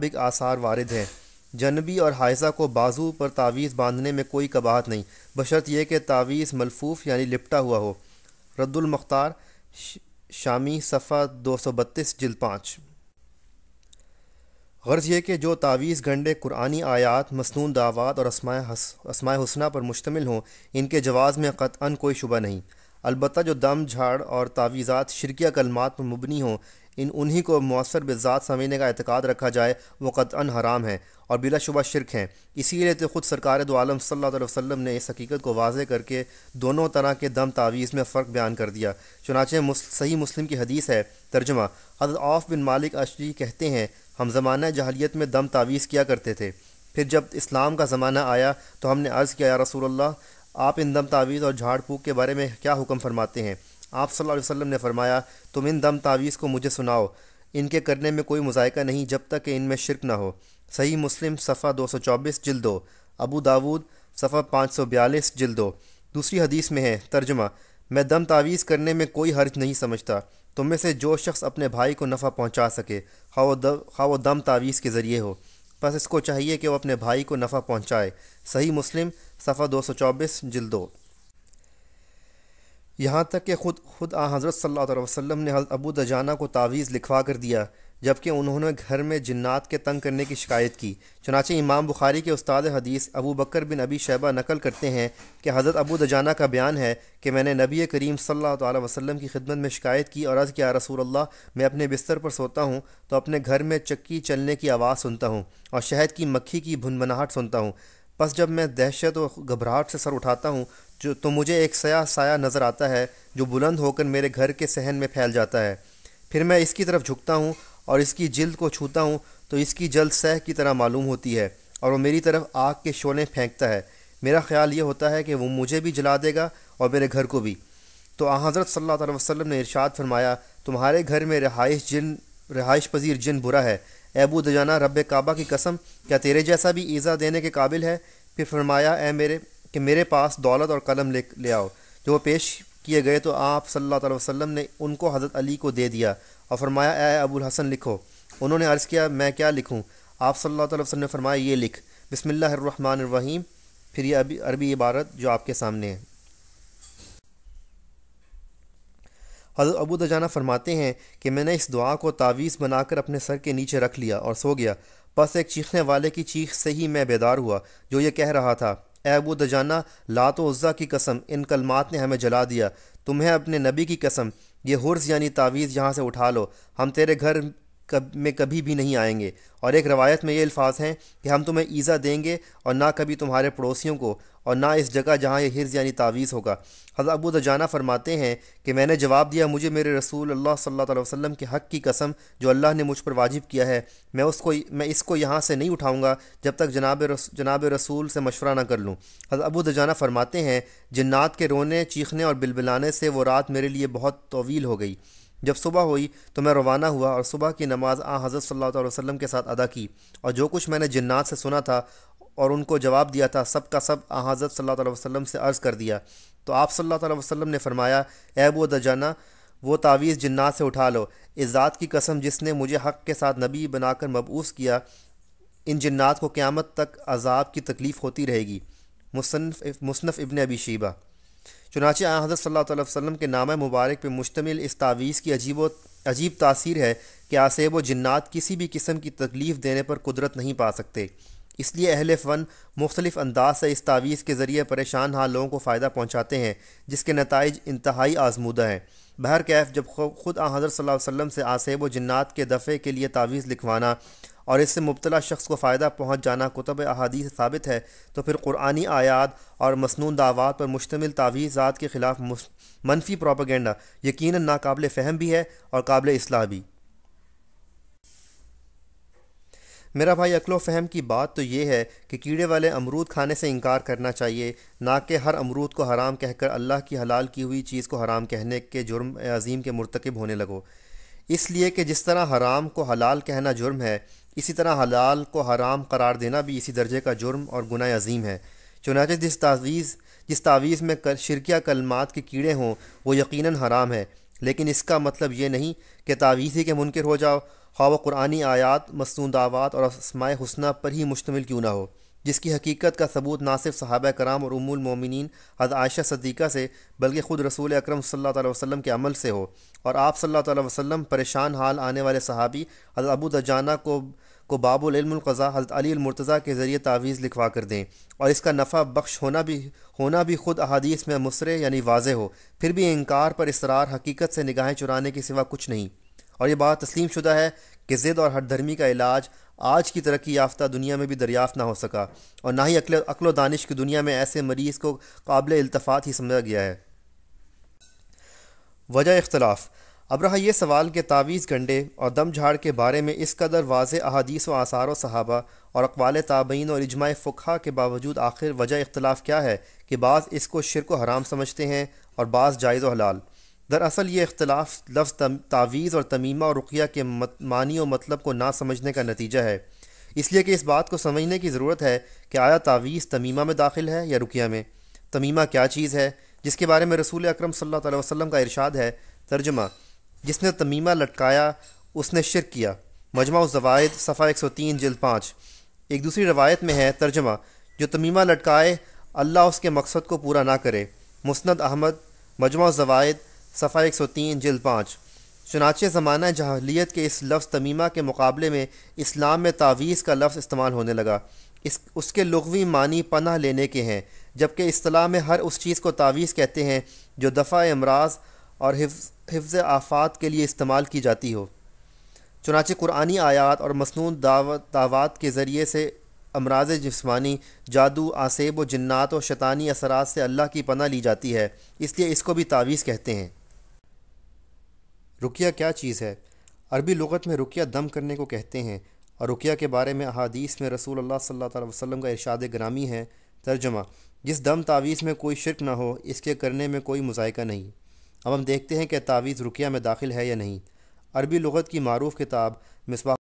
मुताबिक आसार वारद हैं जनबी और हाइजा को बाजू पर तावीज़ बांधने में कोई कबाहत नहीं बशर्त यह कि तावीज़ मलफूफ यानी लिपटा हुआ हो रद्दुलमख्तार शामी सफ़ा दो सौ बत्तीस जल पाँच गर्ज यह कि जो तावीज़ गंडे कुरानी आयात मसनून दावात और असमाय हस, हसना पर मुश्तमिल हों इनके जवाज़ में कतअन कोई शुबा नहीं अलबत् जो दम झाड़ और तावीज़ात शिरकिया कलमात पर मुबनी हों इन उन्हीं को मौसर बेजात समझने का अतकाद रखा जाए वो कतअन हराम है और बिलाशुबा शिरक हैं इसीलिए तो ख़ुद सरकार दो आलम ने इस हकीकत को वाजे करके दोनों तरह के दम तावीज़ में फ़र्क बयान कर दिया चुनाचे मुस्ल, सही मुस्लिम की हदीस है तर्जमा हजरत आफ बिन मालिक अशरी कहते हैं हम ज़माना जहलीत में दम तावीज़ किया करते थे फिर जब इस्लाम का ज़माना आया तो हमने अर्ज़ किया रसूल अल्लाह आप इन दम तावीज़ और झाड़ फूक के बारे में क्या हुक्म फरमाते हैं आप सल्लल्लाहु अलैहि वसल्लम ने फरमाया तुम इन दम तावीज़ को मुझे सुनाओ इनके करने में कोई मुजायका नहीं जब तक कि इनमें शिरक ना हो सही मुस्लिम सफ़ा दो सौ चौबीस जिल दो अबू दाऊद सफ़ा पाँच सौ बयालीस जिल दो दूसरी हदीस में है तर्जमा मैं दम तावीज़ करने में कोई हर्ज नहीं समझता तुम में से जो शख्स अपने भाई को नफ़ा पहुँचा सके खा वो दम तावीज़ के ज़रिए हो बस इसको चाहिए कि वह अपने भाई को नफ़ा पहुँचाए सही मुस्लिम सफ़ा दो सौ चौबीस जिल दो यहाँ तक कि खुद खुद आ हज़रत सल्ला वसम ने हज़रत अबू दजाना को तावीज़ लिखवा कर दिया जबकि उन्होंने घर में जन्ात के तंग करने की शिकायत की चनाचे इमाम बुखारी के उस्ताद हदीस अबू बकर बिन अबी शैबा नकल करते हैं कि हज़रत अबू दजाना का बयान है कि मैंने नबी करीम सल्ला वसलम की खिदमत में शिकायत की और अर्ज़ किया रसूल मैं अपने बिस्तर पर सोता हूँ तो अपने घर में चक्की चलने की आवाज़ सुनता हूँ और शहद की मक्खी की भुनभनाहट सुनता हूँ बस जब मैं दहशत और घबराहट से सर उठाता हूँ जो तो मुझे एक सया साया नज़र आता है जो बुलंद होकर मेरे घर के सहन में फैल जाता है फिर मैं इसकी तरफ झुकता हूँ और इसकी जल्द को छूता हूँ तो इसकी जल्द सह की तरह मालूम होती है और वो मेरी तरफ आग के शोले फेंकता है मेरा ख्याल ये होता है कि वो मुझे भी जला देगा और मेरे घर को भी तो आ हज़रत सल्ला वसम ने इरशाद फरमाया तुम्हारे घर में रहाइश जिन रहाइश पजीर जिन बुरा है एबू दजाना रब काबा की कसम क्या तेरे जैसा भी ईज़ा देने के काबिल है फिर फरमाया ए मेरे कि मेरे पास दौलत और कलम ले ले आओ जो पेश किए गए तो आप सल्लल्लाहु अलैहि वसल्लम ने उनको हज़रत अली को दे दिया और फरमाया ए अबुल हसन लिखो उन्होंने अर्ज़ किया मैं क्या लिखूँ आप सल्लल्लाहु अलैहि वसल्लम ने फरमाया ये लिख बिसमीम फिर ये अभी अरबी इबारत जो आपके सामने है हज़रत अबू दजाना फरमाते हैं कि मैंने इस दुआ को तावीज़ बनाकर अपने सर के नीचे रख लिया और सो गया बस एक चीखने वाले की चीख से ही मैं बेदार हुआ जो ये कह रहा था ए अबू दजाना लात उज़ा की कसम इन कलमात ने हमें जला दिया तुम्हें अपने नबी की कसम ये हुर्स यानी तावीज़ यहाँ से उठा लो हम तेरे घर कब में कभी भी नहीं आएंगे और एक रवायत में ये अल्फाज हैं कि हम तुम्हें ईज़ा देंगे और ना कभी तुम्हारे पड़ोसियों को और ना इस जगह जहाँ यह हिज़ यानी तावीज़ होगा हज़र अबू दजाना फरमाते हैं कि मैंने जवाब दिया मुझे मेरे रसूल अल्लाह सल्ला वसम के हक़ की कसम जो अल्लाह ने मुझ पर वाजिब किया है मैं उसको मैं इसको यहाँ से नहीं उठाऊँगा जब तक जनाब रस, जनाब रसूल से मशवरा ना कर लूँ हज़र अबू दजाना फरमाते हैं जन्ात के रोने चीखने और बिलबिलाने से वो रात मेरे लिए बहुत तवील हो गई जब सुबह हुई तो मैं रवाना हुआ और सुबह की नमाज़ आ हज़रत सल्लल्लाहु अलैहि वसल्लम के साथ अदा की और जो कुछ मैंने जन्नात से सुना था और उनको जवाब दिया था सब का सब आ हज़रत सल्लल्लाहु अलैहि वसल्लम से अर्ज़ कर दिया तो आप सल्लल्लाहु अलैहि वसल्लम ने फरमाया ऐबो दजाना वो तावीज़ जन्नात से उठा लो इस ज़ात की कसम जिसने मुझे हक़ के साथ नबी बनाकर मबूस किया इन जन्नात को क़्यामत तक अजाब की तकलीफ़ होती रहेगी मुसनफ़ मुसनफ़ इबन अबी शीबा चुनाचे आ हज़रत सल्ला वसम के नाम मुबारक पर मुश्तमिल इस तावीज़ की अजीब अजीब तासीर है कि आसेब व जन्ात किसी भी किस्म की तकलीफ़ देने पर कुदरत नहीं पा सकते इसलिए अहल फ़न मुख्तलिफ़ अंदाज से इस तावीज़ के ज़रिए परेशान हाल लोगों को फ़ायदा पहुँचाते हैं जिसके नतज इंतहाई आजमूदा हैं बहर कैफ जब खुद आ हज़र वसम से आसेब व जन्ात के दफ़े के लिए तावीज़ लिखवाना और इससे मुबतला शख्स को फ़ायदा पहुँच जाना कुतब अहादी साबित है तो फिर कुरानी आयात और मसनू दावा पर मुश्तमिल तावीज़ात के ख़िलाफ़ मनफी प्रोपागेंडा यकीन नाकबिल फ़हम भी है और काबिल असलाह भी मेरा भाई अकलो फहम की बात तो ये है कि कीड़े वाले अमरूद खाने से इनकार करना चाहिए ना कि हर अमरूद को हराम कहकर अल्लाह की हलाल की हुई चीज़ को हराम कहने के जुर्म अजीम के मरतकब होने लगो इसलिए कि जिस तरह हराम को हलाल कहना जुर्म है इसी तरह हलाल को हराम करार देना भी इसी दर्जे का जुर्म और गुना अजीम है चुनाच जिस तावीज़ जिस तावीज़ में शिरकिया कलमात के कीड़े हों वो यकीन हराम है लेकिन इसका मतलब ये नहीं कि तावीज़ ही के मुनकर हो जाओ खाव कुरानी आयात मसनू और असमाय हसना पर ही मुश्तमिल क्यों ना हो जिसकी हकीकत का सबूत ना सिर्फ सहाब कराम और अमूल मोमिन हज़ आयशा सदीक़ा से बल्कि ख़ुद रसूल अक्रम सल्ला वसम के अमल से हो और आप सल्ला वसम परेशान हाल आने वाले सहाबी हज़ अबू दजाना को को बाबुलमक़ा हज़रत अली अलमर्तज़ा के ज़रिए तावीज़ लिखवा कर दें और इसका नफ़ा बख्श होना भी होना भी ख़ुद अहादीस में मुसरे यानी वाज हो फिर भी इनकार पर इसरार हकीकत से निगाहें चुराने के सिवा कुछ नहीं और ये बात तस्लीम शुदा है कि ज़िद और हर धर्मी का इलाज आज की तरक्की याफ्ता दुनिया में भी दरियाफ्त ना हो सका और ना ही अकल अकलो दानिश की दुनिया में ऐसे मरीज़ को काबिल इल्तफात ही समझा गया है वजह इख्तलाफ अब रहा यह सवाल के तावीज़ गंडे और दम झाड़ के बारे में इस कदर वाज अहादीस व आसार सहाबा और अकवाल ताबीन और इजमा फ़ुखा के बावजूद आखिर वजह इख्तलाफ क्या है कि बाज़ इसको शिरक हराम समझते हैं और बाज़ जायज़ हलाल दरअसल ये अख्तिलाफ़ लफ्ज़ तावीज़ और तमीमा और रुकिया के मत, मानी और मतलब को ना समझने का नतीजा है इसलिए कि इस बात को समझने की ज़रूरत है कि आया तावीज़ तमीमा में दाखिल है या रुकिया में तमीमा क्या चीज़ है जिसके बारे में रसूल अक्रम सल्लल्लाहु अलैहि वसल्लम का इरशाद है तर्जमा जिसने तमीमा लटकाया उसने शिर किया मजमा जवायद सफ़ा एक सौ तीन जल्द पाँच एक दूसरी रवायत में है तर्जमा जो तमीमा लटकाए अल्लाह उसके मकसद को पूरा ना करे मुस्ंद अहमद मजमा जवायद सफ़ा एक सौ तीन जल्द पाँच चुनाचे ज़माना जहलीत के इस लफ्ज़ तमीमा के मुकाबले में इस्लाम में तावीज़ का लफ्ज़ इस्तेमाल होने लगा इस उसके लगवी मानी पनाह लेने के हैं जबकि असलाह में हर उस चीज़ को तावीज़ कहते हैं जो दफ़ा अमराज और हिफ्ज़ आफात के लिए इस्तेमाल की जाती हो चुनाचे कुरानी आयात और मसनू दावत दावात के ज़रिए से अमराज जिस्मानी जादू आसेब व जन्ात और शैतानी असरात से अल्लाह की पनाह ली जाती है इसलिए इसको भी तावीज़ कहते हैं रुकिया क्या चीज़ है अरबी लगत में रुकिया दम करने को कहते हैं और रुकिया के बारे में अहादीस में रसूल अल्लाह सल्लल्लाहु अलैहि वसल्लम का इरशाद ग्रामी है तर्जमा जिस दम तावीज़ में कोई शिरक ना हो इसके करने में कोई मुजायका नहीं अब हम देखते हैं कि तावीज़ रुकिया में दाखिल है या नहीं अरबी लगत की मरूफ़ किताब मिसबा